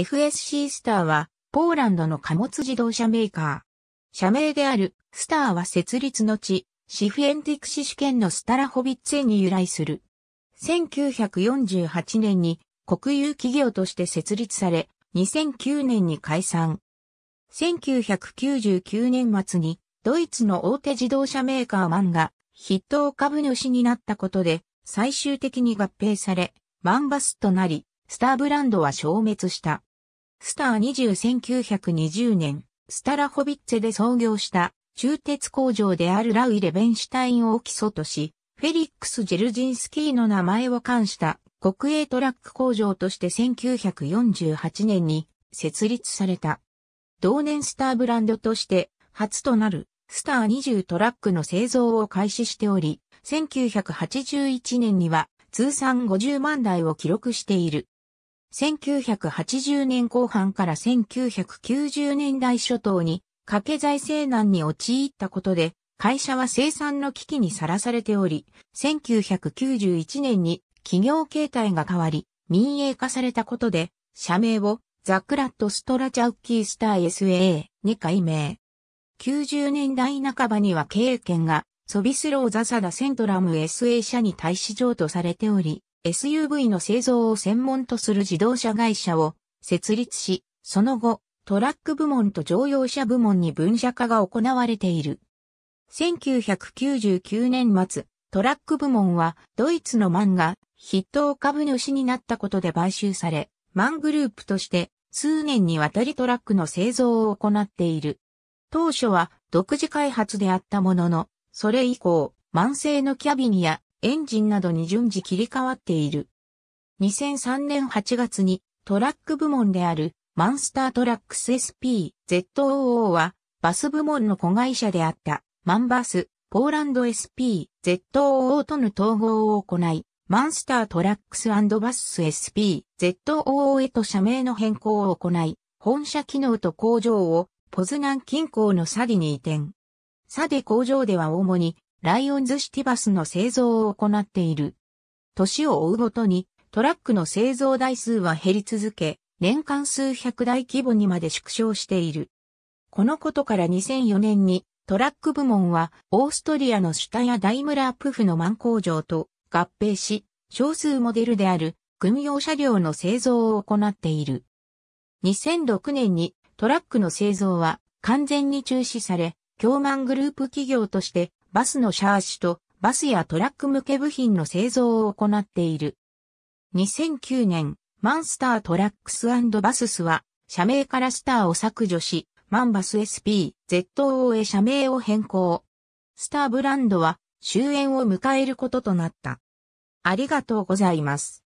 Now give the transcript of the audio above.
FSC スターは、ポーランドの貨物自動車メーカー。社名である、スターは設立の地、シフエンティクシ主権のスタラホビッツへに由来する。1948年に国有企業として設立され、2009年に解散。1999年末にドイツの大手自動車メーカーマンが筆頭株主になったことで最終的に合併され、マンバスとなり、スターブランドは消滅した。スター201920年、スタラホビッツェで創業した鋳鉄工場であるラウイ・レベンシュタインを基礎とし、フェリックス・ジェルジンスキーの名前を冠した国営トラック工場として1948年に設立された。同年スターブランドとして初となるスター20トラックの製造を開始しており、1981年には通算50万台を記録している。1980年後半から1990年代初頭に、掛け財政難に陥ったことで、会社は生産の危機にさらされており、1991年に企業形態が変わり、民営化されたことで、社名をザ・クラット・ストラチャウッキー・スター SA に改名。90年代半ばには経営権がソビスロー・ザ・サダ・セントラム SA 社に対し譲渡されており、SUV の製造を専門とする自動車会社を設立し、その後、トラック部門と乗用車部門に分社化が行われている。1999年末、トラック部門はドイツのマンが筆頭株主になったことで買収され、マングループとして数年にわたりトラックの製造を行っている。当初は独自開発であったものの、それ以降、慢性製のキャビンやエンジンなどに順次切り替わっている。2003年8月にトラック部門であるマンスタートラックス SPZOO はバス部門の子会社であったマンバスポーランド SPZOO との統合を行い、マンスタートラックスバス SPZOO へと社名の変更を行い、本社機能と工場をポズナン近郊のサディに移転。サディ工場では主にライオンズシティバスの製造を行っている。年を追うごとに、トラックの製造台数は減り続け、年間数百台規模にまで縮小している。このことから2004年にトラック部門はオーストリアのシュタやダイムラープフのマン工場と合併し、少数モデルである軍用車両の製造を行っている。2006年にトラックの製造は完全に中止され、京満グループ企業としてバスのシャーシとバスやトラック向け部品の製造を行っている。2009年、マンスタートラックスバススは、社名からスターを削除し、マンバス SP、ZOO へ社名を変更。スターブランドは終焉を迎えることとなった。ありがとうございます。